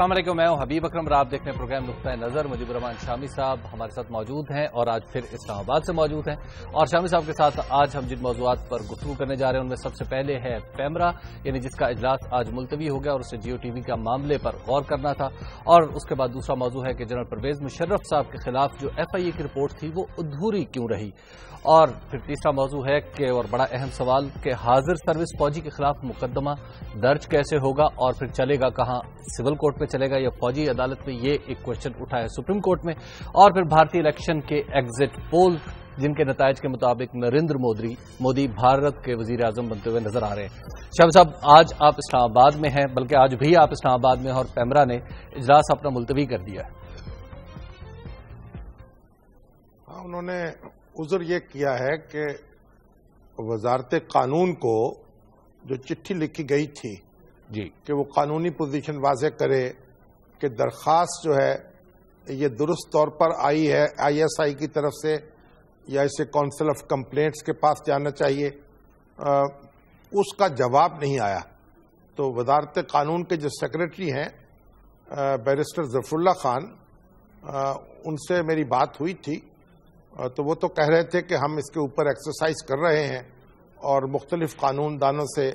असलम मैं हूं हबीब अकरम आप देख रहे हैं प्रोग्राम नुकता नज़र मुजीब रहमान शामी साहब हमारे साथ मौजूद हैं और आज फिर इस्लामाबाद से मौजूद हैं और शामी साहब के साथ आज हम जिन मौजूद पर गुफ्तु करने जा रहे हैं उनमें सबसे पहले है पैमरा यानी जिसका इजलास आज मुलतवी हो गया और उसे जियो टीवी का मामले पर गौर करना था और उसके बाद दूसरा मौजू है कि जनरल परवेज मुशर्रफ साहब के खिलाफ जो एफ की रिपोर्ट थी वो अधूरी क्यों रही और फिर तीसरा मौजू है कि और बड़ा अहम सवाल कि हाजिर सर्विस फौजी के खिलाफ मुकदमा दर्ज कैसे होगा और फिर चलेगा कहाँ सिविल कोर्ट में चलेगा या फौजी अदालत में ये एक क्वेश्चन उठा है सुप्रीम कोर्ट में और फिर भारतीय इलेक्शन के एग्जिट पोल जिनके नतज के मुताबिक नरेंद्र मोदी मोदी भारत के वजीर आजम बनते हुए नजर आ रहे हैं शाह साहब आज आप इस्लामाबाद में हैं बल्कि आज भी आप इस्लामाबाद में और पैमरा ने इजलास अपना मुलतवी कर दिया है हाँ, उन्होंने उजर यह किया है कि वजारत कानून को जो चिट्ठी लिखी गई थी जी कि वो कानूनी पोजीशन वाज करे कि दरख्वास्त जो है ये दुरुस्त तौर पर आई है आईएसआई की तरफ से या इसे काउंसिल ऑफ कंप्लेंट्स के पास जाना चाहिए आ, उसका जवाब नहीं आया तो वजारत कानून के जो सेक्रेटरी हैं बैरिस्टर जफरुल्ला खान आ, उनसे मेरी बात हुई थी तो वो तो कह रहे थे कि हम इसके ऊपर एक्सरसाइज कर रहे हैं और मुख्तलिफ कानून दानों से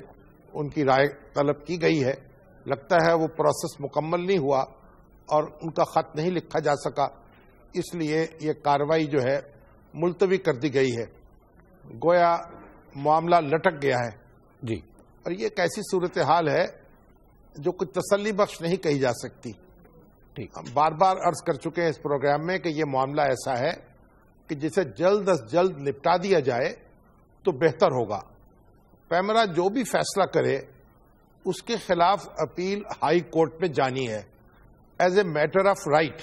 उनकी राय तलब की गई है लगता है वो प्रोसेस मुकम्मल नहीं हुआ और उनका ख़त नहीं लिखा जा सका इसलिए ये कार्रवाई जो है मुलतवी कर दी गई है गोया मामला लटक गया है जी और ये एक ऐसी सूरत हाल है जो कुछ तसली बख्श नहीं कही जा सकती ठीक हम बार बार अर्ज कर चुके हैं इस प्रोग्राम में कि ये मामला ऐसा है कि जिसे जल्द अज जल्द निपटा दिया जाए तो बेहतर होगा पैमरा जो भी फैसला करे उसके खिलाफ अपील हाई कोर्ट में जानी है as a matter of right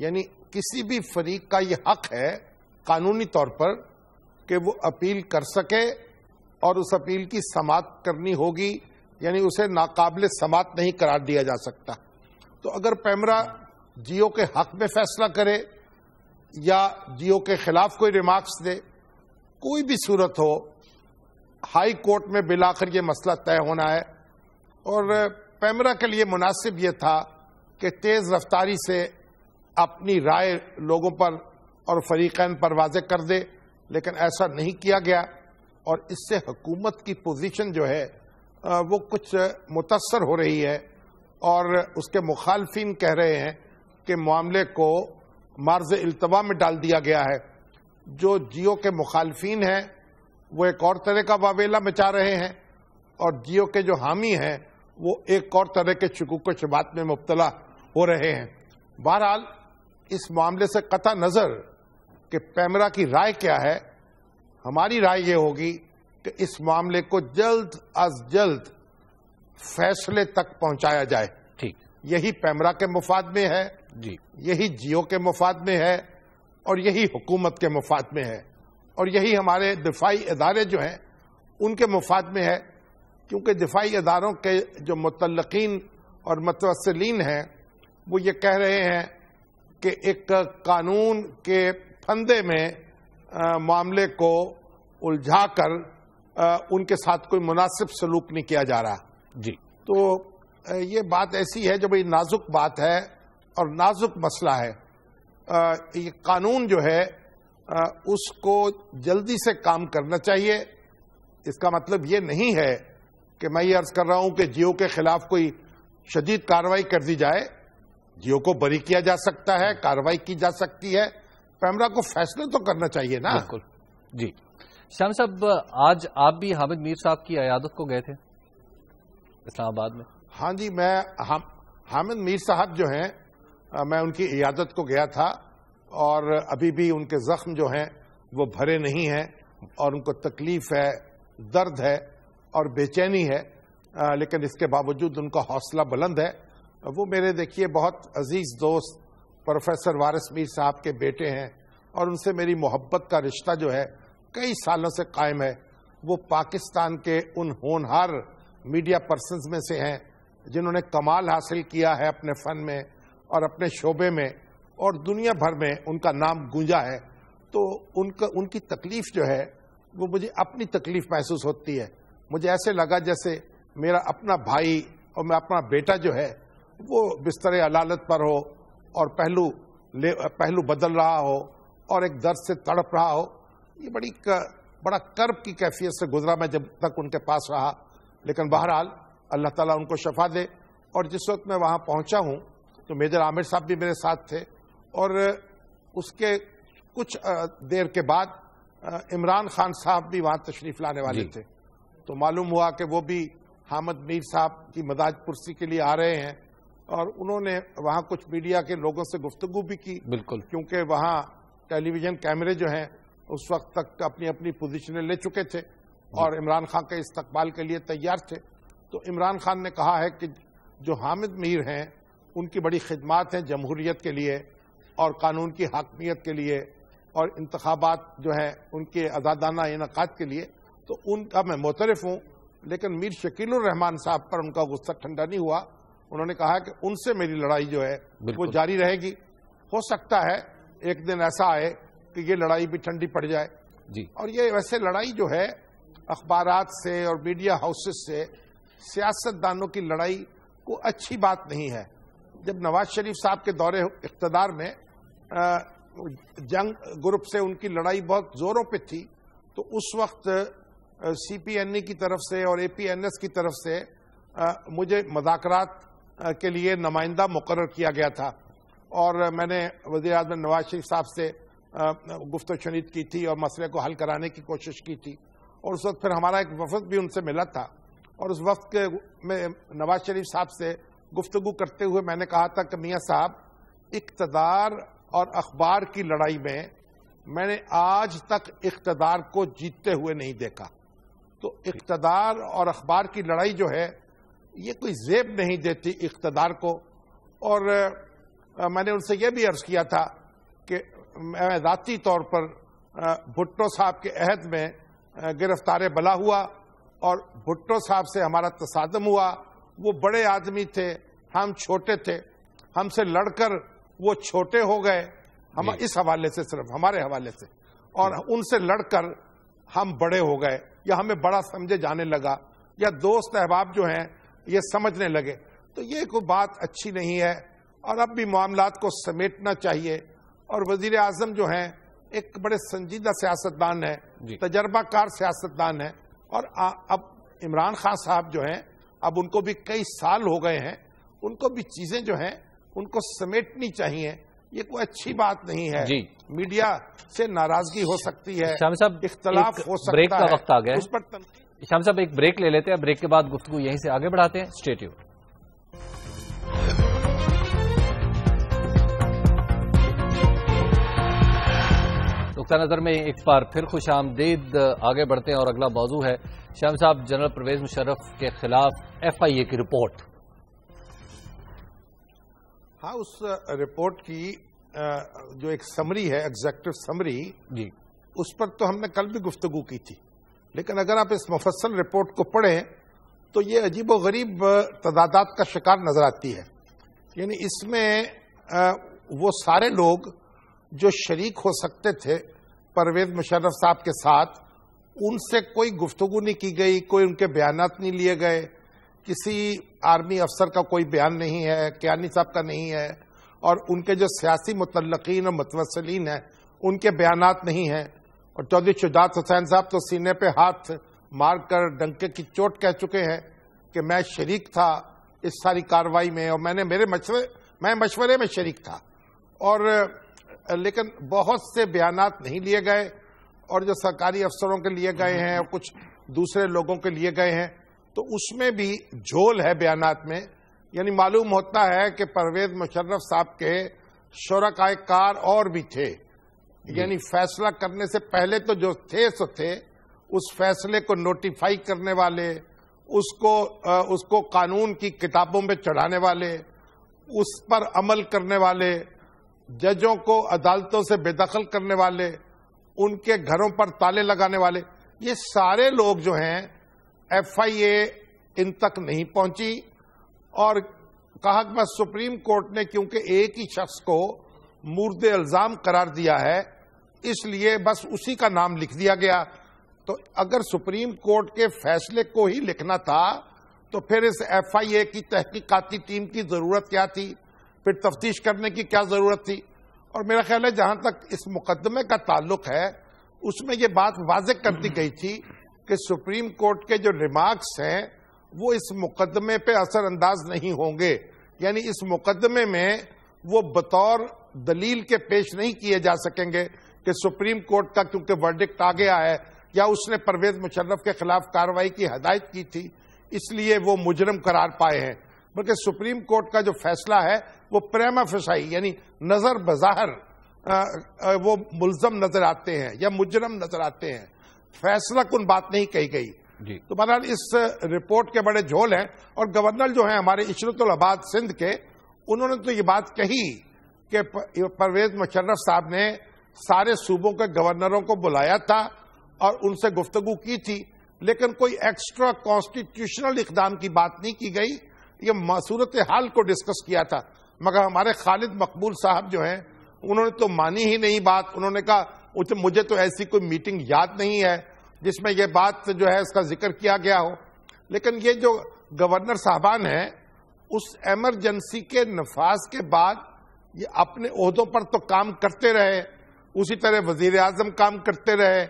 यानी किसी भी फरीक का यह हक है कानूनी तौर पर कि वो अपील कर सके और उस अपील की समाप्त करनी होगी यानी उसे नाकाबले समाप्त नहीं करार दिया जा सकता तो अगर पैमरा जियो के हक में फैसला करे या जियो के खिलाफ कोई रिमार्क्स दे कोई भी सूरत हो हाई कोर्ट में बिलाकर यह मसला तय होना है और पैमरा के लिए मुनासिब यह था कि तेज रफ्तारी से अपनी राय लोगों पर और फरीकैन पर वाजे कर दे लेकिन ऐसा नहीं किया गया और इससे हुकूमत की पोजीशन जो है वो कुछ मुतासर हो रही है और उसके मुखालफिन कह रहे हैं कि मामले को मार्ज अल्तवा में डाल दिया गया है जो जियो के मुखालफी हैं वो एक और तरह का वावेला मचा रहे हैं और जियो के जो हामी हैं वो एक और तरह के शकूक शबात में मुबतला हो रहे हैं बहरहाल इस मामले से कता नज़र कि पैमरा की राय क्या है हमारी राय यह होगी कि इस मामले को जल्द अज जल्द फैसले तक पहुंचाया जाए ठीक यही पैमरा के मुफाद में है जी यही जियो के मफाद में है और यही हुकूमत के मफाद में है और यही हमारे दिफाई इदारे जो हैं उनके मफाद में है क्योंकि दिफाई इदारों के जो मुतलकिन और मतवसलिन हैं वो ये कह रहे हैं कि एक कानून के फंदे में आ, मामले को उलझा कर आ, उनके साथ कोई मुनासिब सलूक नहीं किया जा रहा जी तो ये बात ऐसी है जो बड़ी नाजुक बात है और नाजुक मसला है आ, ये कानून जो है आ, उसको जल्दी से काम करना चाहिए इसका मतलब ये नहीं है कि मैं ये अर्ज कर रहा हूं कि जियो के खिलाफ कोई शदीद कार्रवाई कर दी जाए जियो को बरी किया जा सकता है कार्रवाई की जा सकती है पैमरा को फैसले तो करना चाहिए ना बिल्कुल जी श्याम साहब आज आप भी हामिद मीर साहब की अयादत को गए थे इस्लामाबाद में हाँ जी मैं हा, हामिद मीर साहब जो हैं मैं उनकी इयादत को गया था और अभी भी उनके जख्म जो हैं वो भरे नहीं हैं और उनको तकलीफ है दर्द है और बेचैनी है आ, लेकिन इसके बावजूद उनका हौसला बुलंद है वो मेरे देखिए बहुत अजीज दोस्त प्रोफेसर वारिस मीर साहब के बेटे हैं और उनसे मेरी मोहब्बत का रिश्ता जो है कई सालों से कायम है वो पाकिस्तान के उन होनहार मीडिया पर्सन में से हैं जिन्होंने कमाल हासिल किया है अपने फन में और अपने शोबे में और दुनिया भर में उनका नाम गूंजा है तो उनका उनकी तकलीफ जो है वो मुझे अपनी तकलीफ महसूस होती है मुझे ऐसे लगा जैसे मेरा अपना भाई और मैं अपना बेटा जो है वो बिस्तर अलालत पर हो और पहलू ले पहलू बदल रहा हो और एक दर्द से तड़प रहा हो ये बड़ी कर, बड़ा कर्ब की कैफियत से गुजरा मैं जब तक उनके पास रहा लेकिन बहरहाल अल्लाह ताला उनको शफा दे और जिस वक्त मैं वहां पहुंचा हूँ तो मेजर आमिर साहब भी मेरे साथ थे और उसके कुछ देर के बाद इमरान खान साहब भी वहां तशरीफ लाने वाले थे तो मालूम हुआ कि वो भी हामद मीर साहब की मदाज कुर्सी के लिए आ रहे हैं और उन्होंने वहां कुछ मीडिया के लोगों से गुफ्तगु भी की बिल्कुल क्योंकि वहां टेलीविजन कैमरे जो हैं उस वक्त तक अपनी अपनी पोजिशनें ले चुके थे और इमरान खान के इस्तकबाल के लिए तैयार थे तो इमरान खान ने कहा है कि जो हामिद मीर हैं उनकी बड़ी खिदमत हैं जमहूरीत के लिए और कानून की हाकमियत के लिए और इंतबात जो हैं उनके आज़ादाना इनका के लिए तो उनका मैं मोतरफ हूं लेकिन मीर शकीलरहमान साहब पर उनका गुस्सा ठंडा नहीं हुआ उन्होंने कहा कि उनसे मेरी लड़ाई जो है वो जारी रहेगी हो सकता है एक दिन ऐसा आए कि ये लड़ाई भी ठंडी पड़ जाए जी और ये वैसे लड़ाई जो है अखबार से और मीडिया हाउसेस से सियासतदानों की लड़ाई को अच्छी बात नहीं है जब नवाज शरीफ साहब के दौरे इकतदार में जंग ग्रुप से उनकी लड़ाई बहुत जोरों पे थी तो उस वक्त सीपीएनए e की तरफ से और एपीएनएस की तरफ से मुझे मजाकरात के लिए नुमाइंदा मुकर किया गया था और मैंने वजी अजम नवाज शरीफ साहब से गुफ्त शनीद की थी और मसले को हल कराने की कोशिश की थी और उस वक्त फिर हमारा एक वफद भी उनसे मिला था और उस वक्त के में नवाज शरीफ साहब से गुफ्तगु करते हुए मैंने कहा था कि मियाँ साहब इकतदार और अखबार की लड़ाई में मैंने आज तक इकतदार को जीतते हुए नहीं देखा तो इकतदार और अखबार की लड़ाई जो है ये कोई जेब नहीं देती इकतदार को और आ, मैंने उनसे यह भी अर्ज किया था कि मैं ذاتی तौर पर भुट्टो साहब के अहद में गिरफ्तार बला हुआ और भुट्टो साहब से हमारा तसादम हुआ वो बड़े आदमी थे हम छोटे थे हमसे लड़कर वो छोटे हो गए हम इस हवाले से सिर्फ हमारे हवाले से और उनसे लड़कर हम बड़े हो गए या हमें बड़ा समझे जाने लगा या दोस्त अहबाब जो हैं ये समझने लगे तो ये कोई बात अच्छी नहीं है और अब भी मामला को समेटना चाहिए और वजीर अजम जो हैं एक बड़े संजीदा सियासतदान है तजर्बाकार सियासतदान है और आ, अब इमरान खान साहब जो हैं अब उनको भी कई साल हो गए हैं उनको भी चीजें जो हैं उनको समेटनी चाहिए ये कोई अच्छी बात नहीं है जी मीडिया से नाराजगी हो सकती है शाम साहब इख्तलाफ हो सकता ब्रेक का वक्त आ गया उस पर श्याम साहब एक ब्रेक ले लेते हैं ब्रेक के बाद गुफ्तु यहीं से आगे बढ़ाते हैं स्टेट्यू नुकता नजर में एक बार फिर खुश आमदीद आगे बढ़ते हैं और अगला बाजू है श्याम साहब जनरल परवेज मुशर्रफ के खिलाफ एफ आई ए की रिपोर्ट हाँ उस रिपोर्ट की जो एक समरी है एग्जेक्टिव समरी जी उस पर तो हमने कल भी गुफ्तगु की थी लेकिन अगर आप इस मुफसल रिपोर्ट को पढ़ें तो ये अजीब व गरीब तदादात का शिकार नजर आती है यानी इसमें वो सारे लोग जो शरीक हो सकते थे परवेज मुशर्रफ साहब के साथ उनसे कोई गुफ्तगु नहीं की गई कोई उनके बयान नहीं लिए गए किसी आर्मी अफसर का कोई बयान नहीं है क्यानी साहब का नहीं है और उनके जो सियासी मुतलकिन और मुतवसलिन हैं उनके बयान नहीं हैं और चौधरी शुजात हुसैन साहब तो सीने पे हाथ मारकर डंके की चोट कह चुके हैं कि मैं शरीक था इस सारी कार्रवाई में और मैंने मेरे मशवरे मैं मशवरे में शरीक था और लेकिन बहुत से बयान नहीं लिए गए और जो सरकारी अफसरों के लिए गए हैं और कुछ दूसरे लोगों के लिए गए हैं तो उसमें भी झोल है बयान में यानी मालूम होता है कि परवेज मुशर्रफ साहब के शोरकाय कार और भी थे यानी फैसला करने से पहले तो जो थे सो थे उस फैसले को नोटिफाई करने वाले उसको आ, उसको कानून की किताबों में चढ़ाने वाले उस पर अमल करने वाले जजों को अदालतों से बेदखल करने वाले उनके घरों पर ताले लगाने वाले ये सारे लोग जो हैं एफआईए इन तक नहीं पहुंची और कहा कि सुप्रीम कोर्ट ने क्योंकि एक ही शख्स को मुर्दे इल्जाम करार दिया है इसलिए बस उसी का नाम लिख दिया गया तो अगर सुप्रीम कोर्ट के फैसले को ही लिखना था तो फिर इस एफआईए की तहकीकाती टीम की जरूरत क्या थी फिर तफ्तीश करने की क्या जरूरत थी और मेरा ख्याल है जहां तक इस मुकदमे का ताल्लुक है उसमें यह बात वाज कर दी गई थी कि सुप्रीम कोर्ट के जो रिमार्क्स हैं वो इस मुकदमे पे असरअंदाज नहीं होंगे यानी इस मुकदमे में वो बतौर दलील के पेश नहीं किए जा सकेंगे कि सुप्रीम कोर्ट का क्योंकि वर्डिक्ट आ गया है या उसने परवेज मुशर्रफ के खिलाफ कार्रवाई की हदायत की थी इसलिए वो मुजरम करार पाए हैं बल्कि सुप्रीम कोर्ट का जो फैसला है वो प्रेम फसाई यानी नजर बजहर वो मुलजम नजर आते हैं या मुजरम नजर आते हैं फैसला कुन बात नहीं कही गई तो बहरहाल इस रिपोर्ट के बड़े झोल हैं और गवर्नर जो हैं हमारे इशरतुलबाद सिंध के उन्होंने तो ये बात कही कि परवेज मुशर्रफ साहब ने सारे सूबों के गवर्नरों को बुलाया था और उनसे गुफ्तगु की थी लेकिन कोई एक्स्ट्रा कॉन्स्टिट्यूशनल इकदाम की बात नहीं की गई ये सूरत हाल को डिस्कस किया था मगर हमारे खालिद मकबूल साहब जो हैं उन्होंने तो मानी ही नहीं बात उन्होंने कहा मुझे तो ऐसी कोई मीटिंग याद नहीं है जिसमें यह बात जो है उसका जिक्र किया गया हो लेकिन ये जो गवर्नर साहबान हैं उस एमरजेंसी के नफाज के बाद ये अपने अहदों पर तो काम करते रहे उसी तरह वजीर अजम काम करते रहे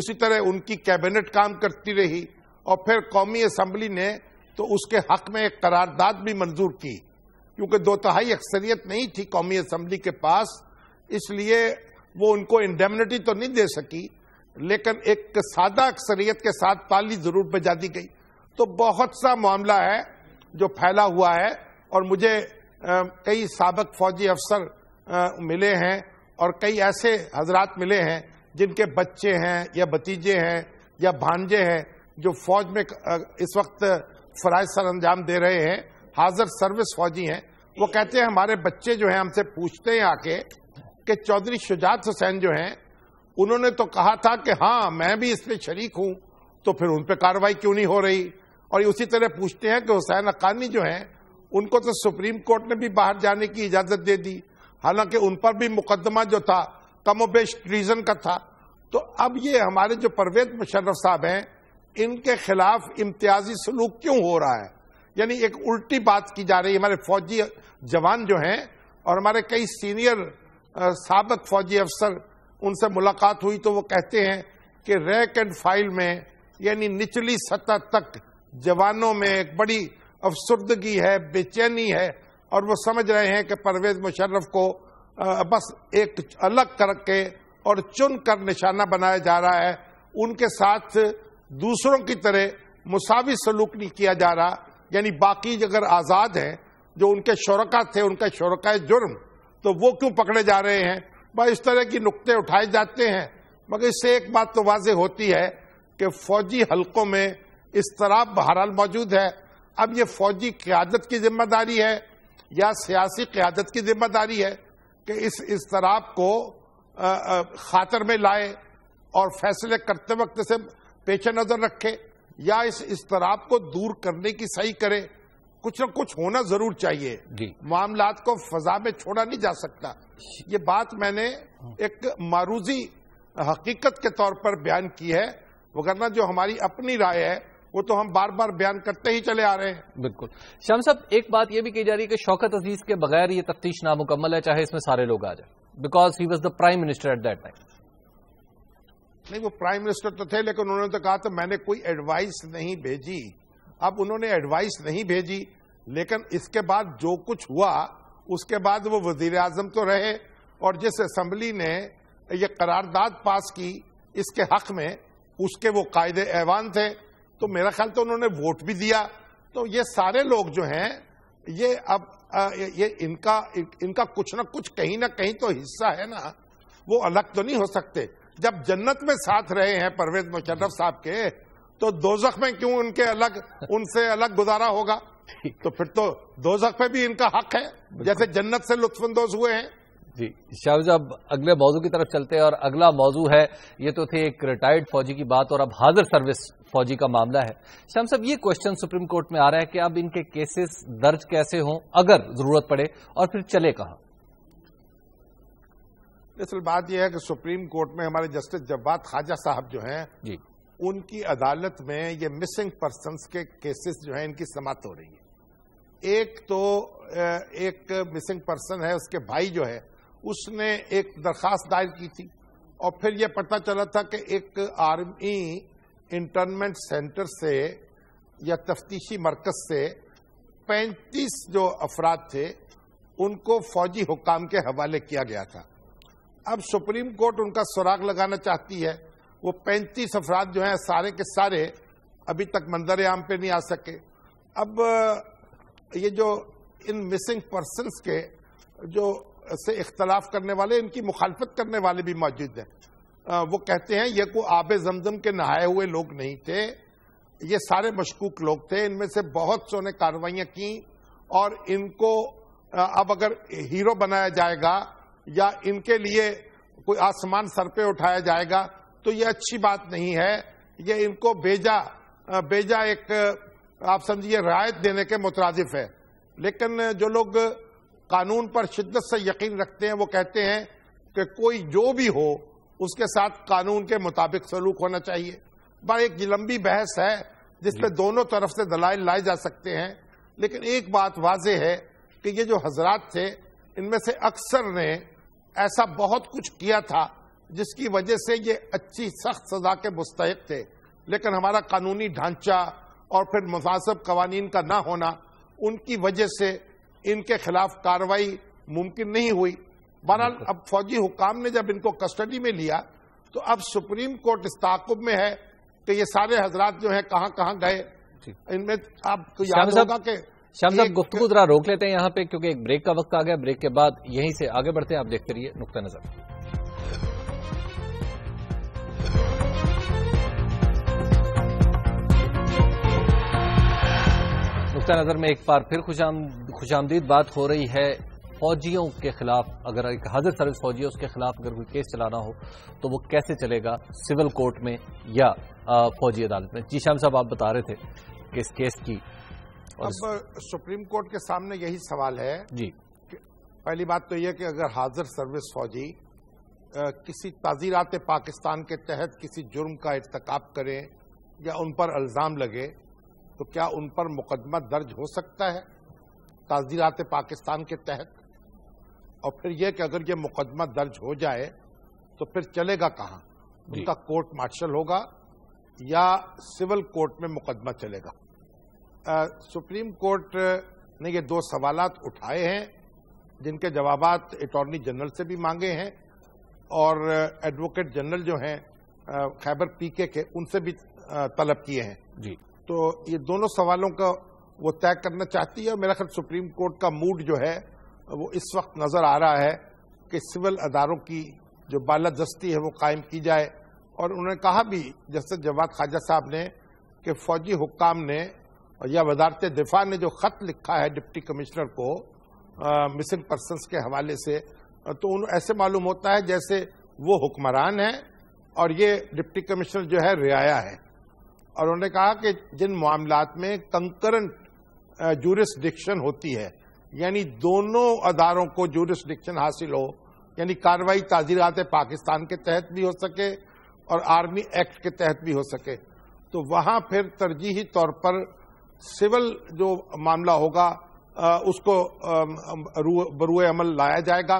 उसी तरह उनकी कैबिनेट काम करती रही और फिर कौमी असम्बली ने तो उसके हक में एक करारदाद भी मंजूर की क्योंकि दो तहाई अक्सरियत नहीं थी कौमी असम्बली के पास इसलिए वो उनको इंडेमनिटी तो नहीं दे सकी लेकिन एक सादा अक्सरियत के साथ ताली जरूर बजा दी गई तो बहुत सा मामला है जो फैला हुआ है और मुझे कई सबक फौजी अफसर मिले हैं और कई ऐसे हजरात मिले हैं जिनके बच्चे हैं या भतीजे हैं या भांजे हैं जो फौज में इस वक्त फराज सर अंजाम दे रहे हैं हाजिर सर्विस फौजी हैं वो कहते हैं हमारे बच्चे जो हैं हमसे पूछते हैं आके कि चौधरी शुजात हुसैन जो हैं उन्होंने तो कहा था कि हाँ मैं भी इसमें शरीक हूं तो फिर उन पर कार्रवाई क्यों नहीं हो रही और उसी तरह पूछते हैं कि हुसैन अकानी जो हैं उनको तो सुप्रीम कोर्ट ने भी बाहर जाने की इजाजत दे दी हालांकि उन पर भी मुकदमा जो था कमोबेश ट्रीजन का था तो अब ये हमारे जो परवेज मुशर्रफ साहब हैं इनके खिलाफ इम्तियाजी सलूक क्यों हो रहा है यानी एक उल्टी बात की जा रही है हमारे फौजी जवान जो हैं और हमारे कई सीनियर सबक फौजी अफसर उनसे मुलाकात हुई तो वो कहते हैं कि रैक एंड फाइल में यानी निचली सतह तक जवानों में एक बड़ी अफसुर्दगी है बेचैनी है और वो समझ रहे हैं कि परवेज मुशर्रफ को बस एक अलग करके और चुन कर निशाना बनाया जा रहा है उनके साथ दूसरों की तरह मुसावि सलूक नहीं किया जा रहा यानी बाकी अगर आज़ाद हैं जो उनके शौरका थे उनका शौरका जुर्म तो वो क्यों पकड़े जा रहे हैं भाई इस तरह की नुकते उठाए जाते हैं मगर इससे एक बात तो वाज होती है कि फौजी हलकों में इस तरह बहरहाल मौजूद है अब ये फौजी क्यादत की जिम्मेदारी है या सियासी क्यादत की जिम्मेदारी है कि इस इस तरह को खातर में लाए और फैसले करते वक्त से पेश नजर रखे या इस इसतराब को दूर करने की सही करे कुछ ना कुछ होना जरूर चाहिए मामला को फजा में छोड़ा नहीं जा सकता ये बात मैंने एक मारूजी हकीकत के तौर पर बयान की है वगरना जो हमारी अपनी राय है वो तो हम बार बार बयान करते ही चले आ रहे हैं बिल्कुल श्याम साहब एक बात यह भी की जा रही है कि शौकत अजीज के बगैर ये तफ्तीश नामुकम्मल है चाहे इसमें सारे लोग आ जाए because he was the prime minister at that time नहीं वो प्राइम मिनिस्टर तो थे लेकिन उन्होंने तो कहा था मैंने कोई एडवाइस नहीं भेजी अब उन्होंने एडवाइस नहीं भेजी लेकिन इसके बाद जो कुछ हुआ उसके बाद वो वजीर आजम तो रहे और जिस असम्बली ने ये करारदाद पास की इसके हक में उसके वो कायदे ऐवान थे तो मेरा ख्याल तो उन्होंने वोट भी दिया तो ये सारे लोग जो हैं ये अब आ, ये इनका इनका कुछ ना कुछ कहीं ना कहीं तो हिस्सा है ना वो अलग तो नहीं हो सकते जब जन्नत में साथ रहे हैं परवेज मुशर्रफ साहब के तो दोजख में क्यों उनके अलग उनसे अलग गुजारा होगा तो फिर तो दोजख में भी इनका हक है जैसे जन्नत से लुत्फानंदोज हुए हैं जी शाहरुख साहब अगले मौजू की तरफ चलते हैं और अगला मौजू है ये तो थे एक रिटायर्ड फौजी की बात और अब हाजिर सर्विस फौजी का मामला है श्याम साहब ये क्वेश्चन सुप्रीम कोर्ट में आ रहा है कि अब इनके केसेस दर्ज कैसे हों अगर जरूरत पड़े और फिर चले कहा दरअसल बात यह है कि सुप्रीम कोर्ट में हमारे जस्टिस जब्बात खाजा साहब जो हैं जी उनकी अदालत में ये मिसिंग पर्सन के केसेस जो हैं इनकी समाप्त हो रही है एक तो एक मिसिंग पर्सन है उसके भाई जो है उसने एक दरखास्त दायर की थी और फिर यह पता चला था कि एक आर्मी इंटरनमेंट सेंटर से या तफ्तीशी मरकज से 35 जो अफराद थे उनको फौजी हुकाम के हवाले किया गया था अब सुप्रीम कोर्ट उनका सुराग लगाना चाहती है वो पैंतीस अफराद जो हैं सारे के सारे अभी तक मंजर आम पे नहीं आ सके अब ये जो इन मिसिंग पर्सन के जो से इख्तलाफ करने वाले इनकी मुखालफत करने वाले भी मौजूद हैं वो कहते हैं ये को आब जमजम के नहाए हुए लोग नहीं थे ये सारे मशकूक लोग थे इनमें से बहुत सौ ने कार्रवाइयां की और इनको अब अगर हीरो बनाया जाएगा या इनके लिए कोई आसमान सर पे उठाया जाएगा तो ये अच्छी बात नहीं है ये इनको बेजा बेजा एक आप समझिए रायत देने के मुतरजिफ है लेकिन जो लोग कानून पर शिद्दत से यकीन रखते हैं वो कहते हैं कि कोई जो भी हो उसके साथ कानून के मुताबिक सलूक होना चाहिए बड़ा एक लंबी बहस है जिसपे दोनों तरफ से दलाइल लाए जा सकते हैं लेकिन एक बात वाज है कि ये जो हजरात थे इनमें से अक्सर ने ऐसा बहुत कुछ किया था जिसकी वजह से ये अच्छी सख्त सजा के मुस्तक थे लेकिन हमारा कानूनी ढांचा और फिर मुसासब कवानीन का ना होना उनकी वजह से इनके खिलाफ कार्रवाई मुमकिन नहीं हुई बहरहाल अब फौजी हुकाम ने जब इनको कस्टडी में लिया तो अब सुप्रीम कोर्ट इस ताकुब में है कि ये सारे हजरात जो है कहाँ कहाँ गए इनमें तो याद होगा कि शामजाद गुफ्तु जरा रोक लेते हैं यहां पे क्योंकि एक ब्रेक का वक्त आ गया ब्रेक के बाद यहीं से आगे बढ़ते हैं आप देखते रहिए नुकता नजर नुकता नजर में एक बार फिर खुशामदीद बात हो रही है फौजियों के खिलाफ अगर एक हाजिर सर्विस फौजी है उसके खिलाफ अगर कोई केस चलाना हो तो वो कैसे चलेगा सिविल कोर्ट में या फौजी अदालत में जी श्याम साहब आप बता रहे थे कि इस केस की अब सुप्रीम कोर्ट के सामने यही सवाल है जी पहली बात तो यह कि अगर हाजिर सर्विस फौजी आ, किसी ताजीरात पाकिस्तान के तहत किसी जुर्म का इरतकाब करे या उन पर अल्जाम लगे तो क्या उन पर मुकदमा दर्ज हो सकता है ताजीरात पाकिस्तान के तहत और फिर यह कि अगर यह मुकदमा दर्ज हो जाए तो फिर चलेगा कहाँ उनका कोर्ट मार्शल होगा या सिविल कोर्ट में मुकदमा चलेगा आ, सुप्रीम कोर्ट ने ये दो सवाल उठाए हैं जिनके जवाब अटॉर्नी जनरल से भी मांगे हैं और एडवोकेट जनरल जो हैं खैबर पीके के उनसे भी तलब किए हैं जी तो ये दोनों सवालों का वो तय करना चाहती है और मेरा ख्याल सुप्रीम कोर्ट का मूड जो है वो इस वक्त नजर आ रहा है कि सिविल अदारों की जो बालादस्ती है वो कायम की जाए और उन्होंने कहा भी जस्टिस जवाद ख्वाजा साहब ने कि फौजी हुक्म ने और यह वजारत दिफा ने जो खत लिखा है डिप्टी कमिश्नर को मिसिंग पर्सनस के हवाले से तो उन ऐसे मालूम होता है जैसे वो हुक्मरान है और ये डिप्टी कमिश्नर जो है रियाया है और उन्होंने कहा कि जिन मामला में कंकरेंट जूरिस्डिक्शन होती है यानी दोनों अदारों को जूरिस्डिक्शन हासिल हो यानी कार्रवाई ताजीरात पाकिस्तान के तहत भी हो सके और आर्मी एक्ट के तहत भी हो सके तो वहां फिर तरजीही तौर पर सिविल जो मामला होगा आ, उसको बरूए अमल लाया जाएगा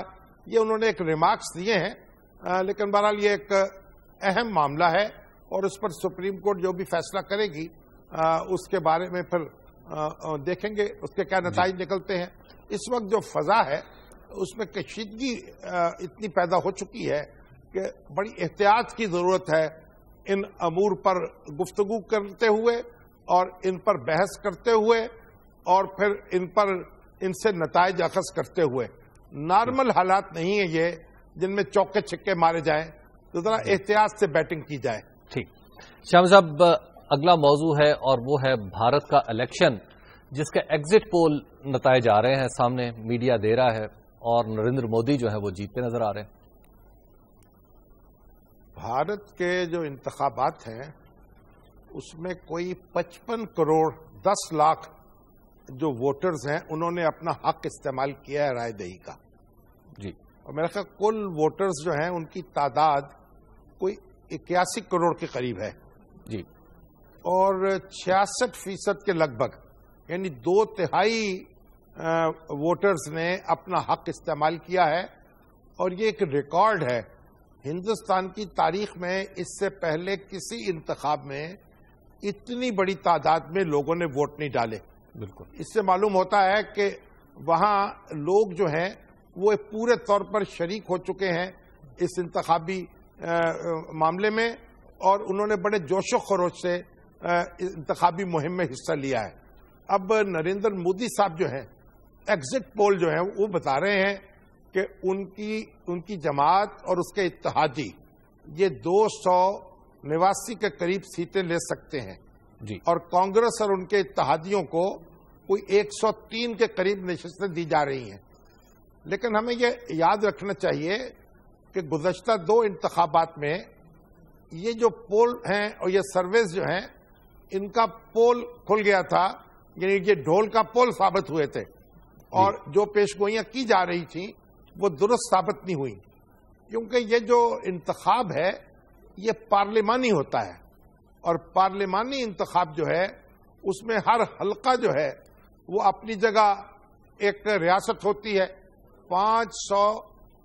ये उन्होंने एक रिमार्क्स दिए हैं लेकिन बहरहाल ये एक अहम मामला है और उस पर सुप्रीम कोर्ट जो भी फैसला करेगी आ, उसके बारे में फिर आ, देखेंगे उसके क्या नतज निकलते हैं इस वक्त जो फजा है उसमें कशीदगी इतनी पैदा हो चुकी है कि बड़ी एहतियात की जरूरत है इन अमूर पर गुफ्तगु करते हुए और इन पर बहस करते हुए और फिर इन पर इनसे नतज अखज करते हुए नॉर्मल हालात नहीं है ये जिनमें चौके छिक्के मारे जाए तो जरा एहतियात से बैटिंग की जाए ठीक श्याम साहब अगला मौजू है और वो है भारत का इलेक्शन जिसके एग्जिट पोल नतज आ रहे हैं सामने मीडिया दे रहा है और नरेंद्र मोदी जो है वो जीतते नजर आ रहे हैं भारत के जो इंतबात हैं उसमें कोई 55 करोड़ 10 लाख जो वोटर्स हैं उन्होंने अपना हक इस्तेमाल किया है रायदही का जी और मेरा ख्याल कुल वोटर्स जो हैं उनकी तादाद कोई इक्यासी करोड़ के करीब है जी और छियासठ फीसद के लगभग यानी दो तिहाई वोटर्स ने अपना हक इस्तेमाल किया है और ये एक रिकॉर्ड है हिंदुस्तान की तारीख में इससे पहले किसी इंतखाब में इतनी बड़ी तादाद में लोगों ने वोट नहीं डाले बिल्कुल इससे मालूम होता है कि वहां लोग जो हैं वो पूरे तौर पर शरीक हो चुके हैं इस इंतबी मामले में और उन्होंने बड़े जोशो खरोश से इंतबी मुहिम में हिस्सा लिया है अब नरेंद्र मोदी साहब जो हैं एग्जिट पोल जो है वो बता रहे हैं कि उनकी उनकी जमात और उसके इतिहादी ये सौ निवासी के करीब सीटें ले सकते हैं जी और कांग्रेस और उनके इतिहादियों को कोई 103 के करीब नशस्तें दी जा रही हैं लेकिन हमें यह याद रखना चाहिए कि गुजश्ता दो इंतबात में ये जो पोल हैं और ये सर्वेस जो हैं इनका पोल खुल गया था यानी ये ढोल का पोल साबित हुए थे और जो पेशगोइयां की जा रही थी वो दुरुस्त साबित नहीं हुई क्योंकि ये जो इंतखब है ये पार्लियमानी होता है और पार्लियामानी इंतखाब जो है उसमें हर हलका जो है वो अपनी जगह एक रियासत होती है पांच सौ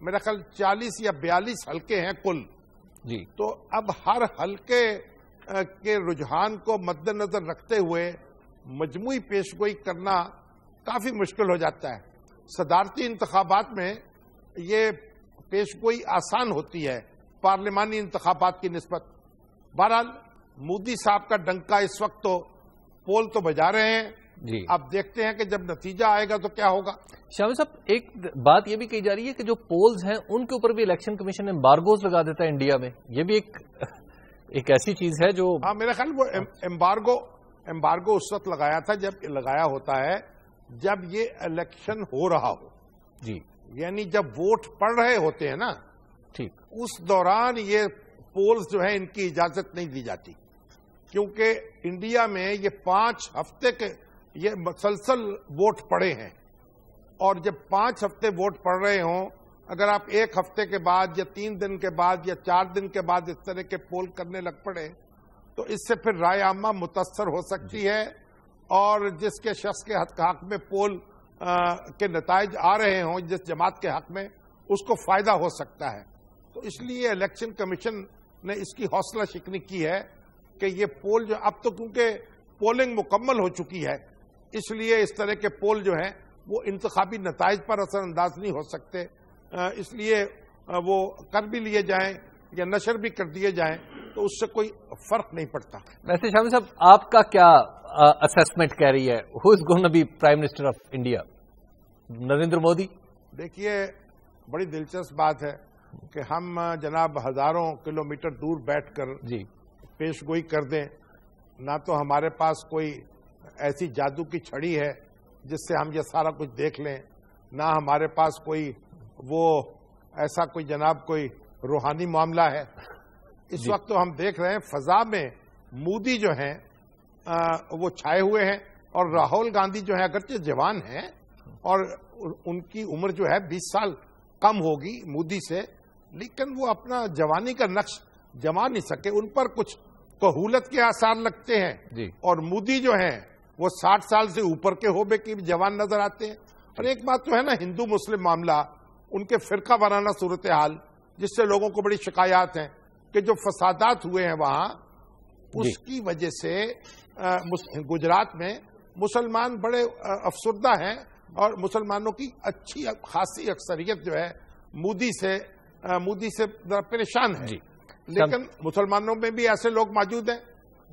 मेरा ख्याल चालीस या बयालीस हलके हैं कुल जी तो अब हर हलके के रुझान को मद्देनजर रखते हुए मजमू पेशगोई करना काफी मुश्किल हो जाता है सदारती इंतबात में ये पेशगोई आसान होती है पार्लियामानी इंतबात की नस्बत बहरहाल मोदी साहब का डंका इस वक्त तो पोल तो बजा रहे हैं जी अब देखते हैं कि जब नतीजा आएगा तो क्या होगा श्याम साहब एक बात यह भी कही जा रही है कि जो पोल्स हैं उनके ऊपर भी इलेक्शन कमीशन एम्बार्गोज लगा देता है इंडिया में यह भी एक एक ऐसी चीज है जो हाँ मेरा ख्याल वो एम्बार्गो एम्बार्गो उस वक्त लगाया था जब लगाया होता है जब ये इलेक्शन हो रहा हो जी यानी जब वोट पड़ रहे होते हैं ना ठीक उस दौरान ये पोल्स जो है इनकी इजाजत नहीं दी जाती क्योंकि इंडिया में ये पांच हफ्ते के ये मुसलसल वोट पड़े हैं और जब पांच हफ्ते वोट पड़ रहे हों अगर आप एक हफ्ते के बाद या तीन दिन के बाद या चार दिन के बाद इस तरह के पोल करने लग पड़े तो इससे फिर राय आमा मुतासर हो सकती है और जिसके शख्स के हक में पोल आ, के नतज आ रहे हों जिस जमात के हक में उसको फायदा हो सकता है तो इसलिए इलेक्शन कमीशन ने इसकी हौसला शिकनी की है कि ये पोल जो अब तो क्योंकि पोलिंग मुकम्मल हो चुकी है इसलिए इस तरह के पोल जो हैं वो इंतबी नतज पर असरअंदाज नहीं हो सकते इसलिए वो कर भी लिए जाएं या नशर भी कर दिए जाएं तो उससे कोई फर्क नहीं पड़ता वैसे शामी साहब आपका क्या असेसमेंट कह रही है who is gonna be prime minister of India Narendra Modi देखिए बड़ी दिलचस्प बात है कि हम जनाब हजारों किलोमीटर दूर बैठकर जी पेश गोई कर दें ना तो हमारे पास कोई ऐसी जादू की छड़ी है जिससे हम ये सारा कुछ देख लें ना हमारे पास कोई वो ऐसा कोई जनाब कोई रूहानी मामला है इस वक्त तो हम देख रहे हैं फजा में मोदी जो हैं वो छाए हुए हैं और राहुल गांधी जो है अगरचे जवान हैं और उनकी उम्र जो है 20 साल कम होगी मोदी से लेकिन वो अपना जवानी का नक्श जमा नहीं सके उन पर कुछ कहूलत के आसार लगते हैं और मोदी जो है वो साठ साल से ऊपर के होबे की जवान नजर आते हैं और एक बात तो है ना हिंदू मुस्लिम मामला उनके फिरका बनाना सूरत हाल जिससे लोगों को बड़ी शिकायत है कि जो फसादात हुए हैं वहां उसकी वजह से गुजरात में मुसलमान बड़े अफसरदा हैं और मुसलमानों की अच्छी खासी अक्सरियत जो है मोदी से मोदी से परेशान है जी लेकिन मुसलमानों में भी ऐसे लोग मौजूद हैं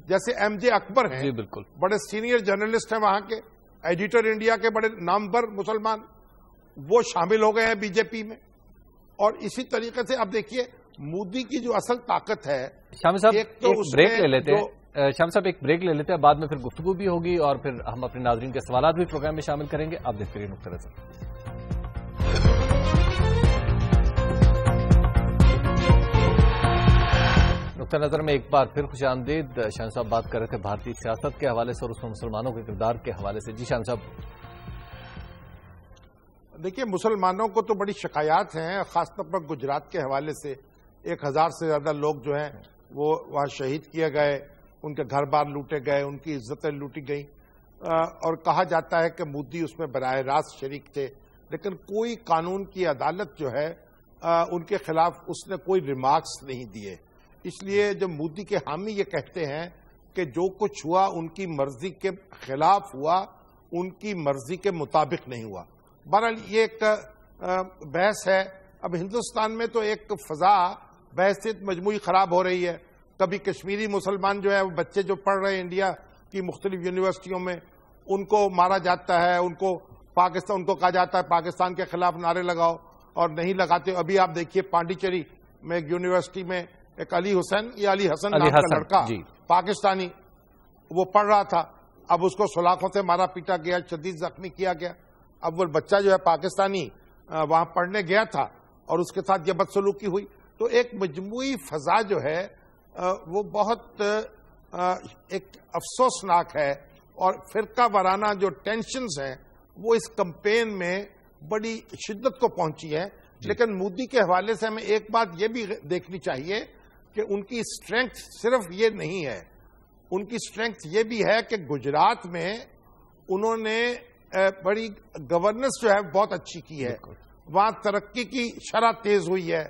जैसे एम जे अकबर हैं जी बिल्कुल बड़े सीनियर जर्नलिस्ट हैं वहां के एडिटर इंडिया के बड़े नामवर मुसलमान वो शामिल हो गए हैं बीजेपी में और इसी तरीके से आप देखिए मोदी की जो असल ताकत है शाम साहब एक तो एक ब्रेक ले लेते हैं शाम साहब एक ब्रेक ले लेते हैं बाद में फिर गुफ्तगु भी होगी और फिर हम अपने नाजरन के सवाल भी प्रोग्राम में शामिल करेंगे आप देखते रहिए साहब नुकतः नज़र में एक बार फिर खुश आमदीद शाह साहब बात कर रहे थे भारतीय सियासत के हवाले से और उसमें मुसलमानों के किरदार के हवाले से जी शाह साहब देखिए मुसलमानों को तो बड़ी शिकायत हैं खासतौर पर गुजरात के हवाले से एक हज़ार से ज़्यादा लोग जो हैं वो वहां शहीद किए गए उनके घर बार लूटे गए उनकी इज्जतें लूटी गई और कहा जाता है कि मोदी उसमें बरह रास्त शरीक थे लेकिन कोई कानून की अदालत जो है आ, उनके खिलाफ उसने कोई रिमार्क्स नहीं दिए इसलिए जब मोदी के हामी ये कहते हैं कि जो कुछ हुआ उनकी मर्जी के खिलाफ हुआ उनकी मर्जी के मुताबिक नहीं हुआ बहरहाल ये एक बहस है अब हिंदुस्तान में तो एक फजा बहसित मजमू खराब हो रही है कभी कश्मीरी मुसलमान जो है वो बच्चे जो पढ़ रहे हैं इंडिया की मुख्तलिफ यूनिवर्सिटियों में उनको मारा जाता है उनको पाकिस्तान उनको कहा जाता है पाकिस्तान के खिलाफ नारे लगाओ और नहीं लगाते अभी आप देखिए पांडिचेरी में एक यूनिवर्सिटी में एक अली हुसैन या अली हसन अली नाम का लड़का पाकिस्तानी वो पढ़ रहा था अब उसको सलाखों से मारा पीटा गया शदीद जख्मी किया गया अब वो बच्चा जो है पाकिस्तानी वहां पढ़ने गया था और उसके साथ यह बदसलूकी हुई तो एक मजमू फजा जो है वो बहुत एक अफसोसनाक है और फिरका वाराना जो टेंशन हैं वो इस कंपेन में बड़ी शिद्दत को पहुंची है लेकिन मोदी के हवाले से हमें एक बात यह भी देखनी चाहिए कि उनकी स्ट्रेंथ सिर्फ ये नहीं है उनकी स्ट्रेंथ ये भी है कि गुजरात में उन्होंने बड़ी गवर्नेंस जो है बहुत अच्छी की है वहां तरक्की की शरह तेज हुई है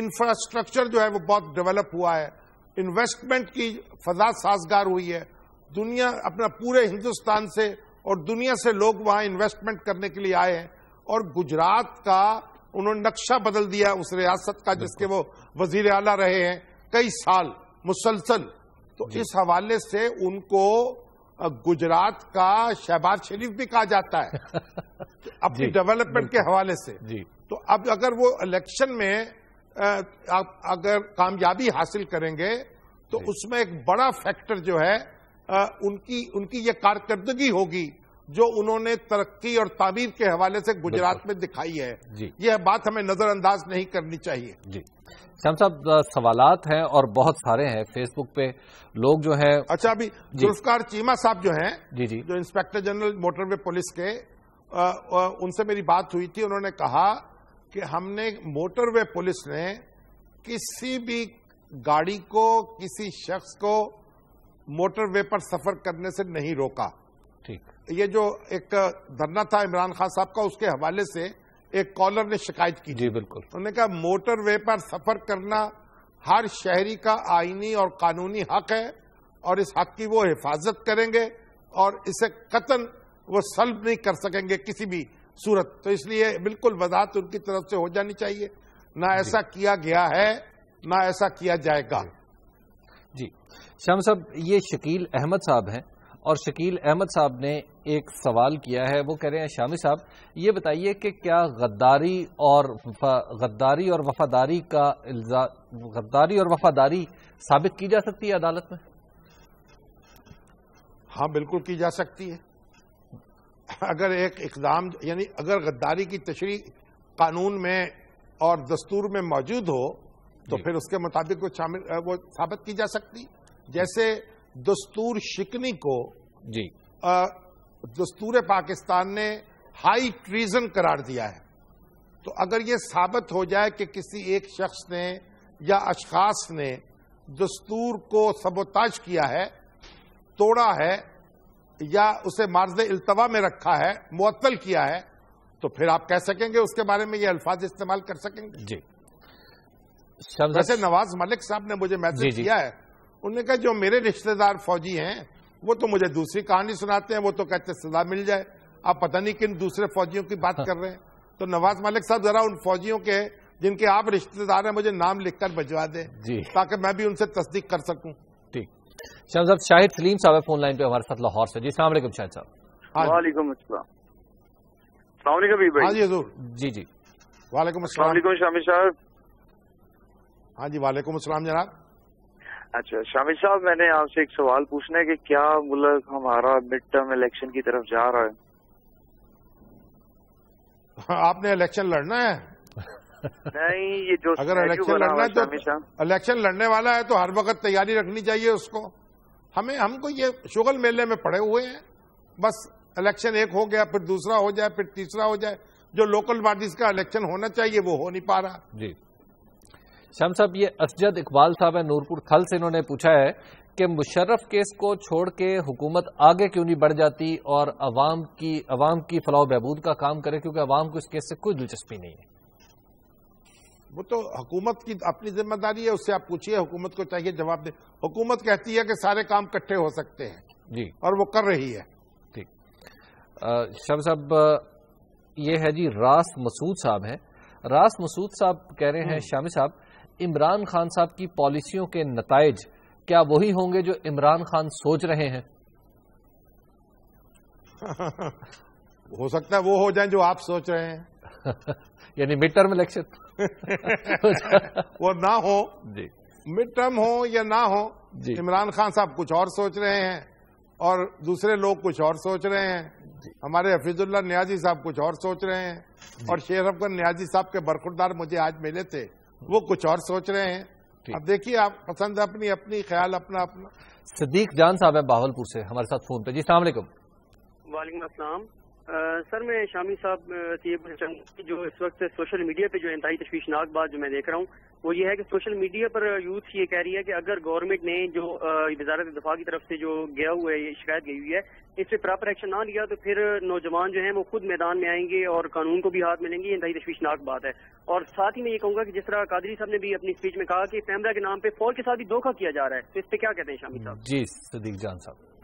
इंफ्रास्ट्रक्चर जो है वो बहुत डेवलप हुआ है इन्वेस्टमेंट की फजा साजगार हुई है दुनिया अपना पूरे हिंदुस्तान से और दुनिया से लोग वहां इन्वेस्टमेंट करने के लिए आए हैं और गुजरात का उन्होंने नक्शा बदल दिया उस रियासत का जिसके वो वजीर आला रहे हैं कई साल मुसलसल तो इस हवाले से उनको गुजरात का शहबाज शरीफ भी कहा जाता है अपनी डेवलपमेंट के हवाले से जी तो अब अगर वो इलेक्शन में आप अगर कामयाबी हासिल करेंगे तो उसमें एक बड़ा फैक्टर जो है आ, उनकी उनकी ये कारकर्दगी होगी जो उन्होंने तरक्की और तामीर के हवाले से गुजरात में दिखाई है ये बात हमें नजरअंदाज नहीं करनी चाहिए जी श्याम साहब सवाल हैं और बहुत सारे हैं फेसबुक पे लोग जो है अच्छा अभी जुल्फकार चीमा साहब जो हैं जी जी जो इंस्पेक्टर जनरल मोटरवे पुलिस के आ, आ, उनसे मेरी बात हुई थी उन्होंने कहा कि हमने मोटरवे पुलिस ने किसी भी गाड़ी को किसी शख्स को मोटरवे पर सफर करने से नहीं रोका ठीक ये जो एक धरना था इमरान खान साहब का उसके हवाले से एक कॉलर ने शिकायत की जी बिल्कुल उन्होंने कहा मोटर वे पर सफर करना हर शहरी का आईनी और कानूनी हक है और इस हक की वो हिफाजत करेंगे और इसे कतन वो सल्ब नहीं कर सकेंगे किसी भी सूरत तो इसलिए बिल्कुल वजात उनकी तरफ से हो जानी चाहिए ना ऐसा किया गया है ना ऐसा किया जाएगा जी श्याम साहब ये शकील अहमद साहब हैं और शकील अहमद साहब ने एक सवाल किया है वो कह रहे हैं शामी साहब ये बताइए कि क्या गद्दारी और गद्दारी और वफादारी का गद्दारी और वफादारी साबित की जा सकती है अदालत में हाँ बिल्कुल की जा सकती है अगर एक इकदाम यानी अगर गद्दारी की तशरी कानून में और दस्तूर में मौजूद हो तो फिर उसके मुताबिक वो शामिल वो साबित की जा सकती जैसे दस्तूर शिकनी को जी आ, दस्तूर पाकिस्तान ने हाई ट्रीजन करार दिया है तो अगर ये साबित हो जाए कि किसी एक शख्स ने या अशखास ने दस्तूर को सबोताज किया है तोड़ा है या उसे मार्ज अल्तवा में रखा है मअतल किया है तो फिर आप कह सकेंगे उसके बारे में ये अल्फाज इस्तेमाल कर सकेंगे जी वैसे नवाज मलिक साहब ने मुझे मैसेज किया है उन्होंने कहा जो मेरे रिश्तेदार फौजी हैं वो तो मुझे दूसरी कहानी सुनाते हैं वो तो कहते सजा मिल जाए आप पता नहीं किन दूसरे फौजियों की बात कर रहे हैं तो नवाज मलिक साहब जरा उन फौजियों के जिनके आप रिश्तेदार हैं मुझे नाम लिखकर भिजवा दें ताकि मैं भी उनसे तस्दीक कर सकूं ठीक शाम साहब शाहिद सलीम साहब फोन लाइन पे हमारे साथ लाहौर से जी सलाम शाहिद साहब हाँ वालेकुम हाँ जी हजूर जी जी वालेकुम शामिल साहब हाँ जी वालेकुम असलम जनाब अच्छा शामिल साहब मैंने आपसे एक सवाल पूछना है कि क्या मुल्क हमारा मिड टर्म इलेक्शन की तरफ जा रहा है आपने इलेक्शन लड़ना है नहीं ये जो अगर इलेक्शन लड़ना है तो इलेक्शन लड़ने वाला है तो हर वक्त तैयारी रखनी चाहिए उसको हमें हमको ये शुगल मेले में पड़े हुए हैं बस इलेक्शन एक हो गया फिर दूसरा हो जाए फिर तीसरा हो जाए जो लोकल पार्टीज का इलेक्शन होना चाहिए वो हो नहीं पा रहा जी श्याम साहब ये असजद इकबाल साहब है नूरपुर थल से इन्होंने पूछा है कि मुशर्रफ केस को छोड़ के हुकूमत आगे क्यों नहीं बढ़ जाती और अवाम की अवाम की फलाह बहबूद का काम करे क्योंकि अवाम को इस केस से कोई दिलचस्पी नहीं है वो तो हुकूमत की अपनी जिम्मेदारी है उससे आप पूछिए हुकूमत को चाहिए जवाब दे हुकूमत कहती है कि सारे काम इकट्ठे हो सकते हैं जी और वो कर रही है ठीक शाह साहब ये है जी रास मसूद साहब हैं रास मसूद साहब कह रहे हैं हम्म। शामी साहब इमरान खान साहब की पॉलिसियों के नतज क्या वही होंगे जो इमरान खान सोच रहे हैं हो सकता है वो हो जाए जो आप सोच रहे हैं यानी मिड टर्म इलेक्शन वो ना हो जी मिड टर्म हो या ना हो इमरान खान साहब कुछ और सोच रहे हैं और दूसरे लोग कुछ और सोच रहे हैं हमारे हफीजुल्ला न्याजी साहब कुछ और सोच रहे हैं और शेर अफगन न्याजी साहब के बरखुरदार मुझे आज मिले थे वो कुछ और सोच रहे हैं अब देखिए आप पसंद अपनी अपनी ख्याल अपना अपना सदीक जान साहब है बावलपुर से हमारे साथ फोन पे जी सलाम वालेकुम असलम सर मैं शामी साहब से ये पूछना कि जो इस वक्त सोशल मीडिया पे जो इंतहाई तशवीशनाक बात जो मैं देख रहा हूँ वो ये है कि सोशल मीडिया पर यूथ ये कह रही है कि अगर गवर्नमेंट ने जो वजारत दफा की तरफ से जो गया हुआ है ये शिकायत गई हुई है इस पर प्रॉपर एक्शन ना लिया तो फिर नौजवान जो है वो खुद मैदान में आएंगे और कानून को भी हाथ में लेंगे ये इंतहाई तश्वीशनाक बात है और साथ ही मैं ये कहूँगा कि जिस तरह कादरी साहब ने भी अपनी स्पीच में कहा कि पैमरा के नाम पर फौज के साथ भी धोखा किया जा रहा है तो इस पर क्या कहते हैं शामी साहब जी सदीक जान साहब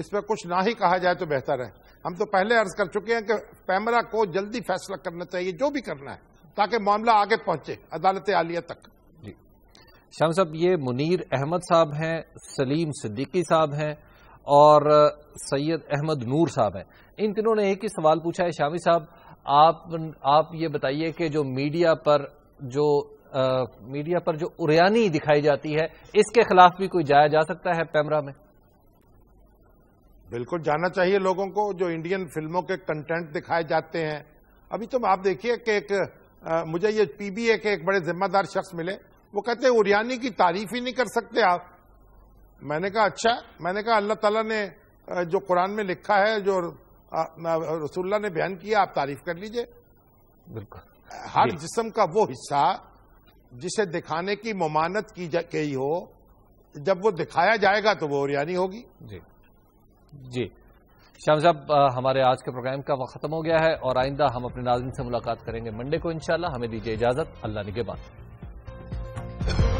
इसमें कुछ ना ही कहा जाए तो बेहतर है हम तो पहले अर्ज कर चुके हैं कि पैमरा को जल्दी फैसला करना चाहिए जो भी करना है ताकि मामला आगे पहुंचे अदालत आलिया तक जी श्याम साहब ये मुनीर अहमद साहब हैं सलीम सिद्दीकी साहब हैं और सैयद अहमद नूर साहब हैं इन तीनों ने एक ही सवाल पूछा है शामी साहब आप आप ये बताइए कि जो मीडिया पर जो आ, मीडिया पर जो उरियानी दिखाई जाती है इसके खिलाफ भी कोई जाया जा सकता है पैमरा में बिल्कुल जाना चाहिए लोगों को जो इंडियन फिल्मों के कंटेंट दिखाए जाते हैं अभी तो आप देखिए कि एक आ, मुझे ये पीबीए के एक बड़े जिम्मेदार शख्स मिले वो कहते हैं उरियानी की तारीफ ही नहीं कर सकते आप मैंने कहा अच्छा मैंने कहा अल्लाह ताला ने जो कुरान में लिखा है जो रसुल्ला ने बयान किया आप तारीफ कर लीजिए बिल्कुल हर जिसम का वो हिस्सा जिसे दिखाने की ममानत की गई हो जब वो दिखाया जाएगा तो वो उरियानी होगी जी जी शाम साहब हमारे आज के प्रोग्राम का वक्त खत्म हो गया है और आइंदा हम अपने नाजन से मुलाकात करेंगे मंडे को इंशाल्लाह हमें दीजिए इजाजत अल्लाह ने के बाद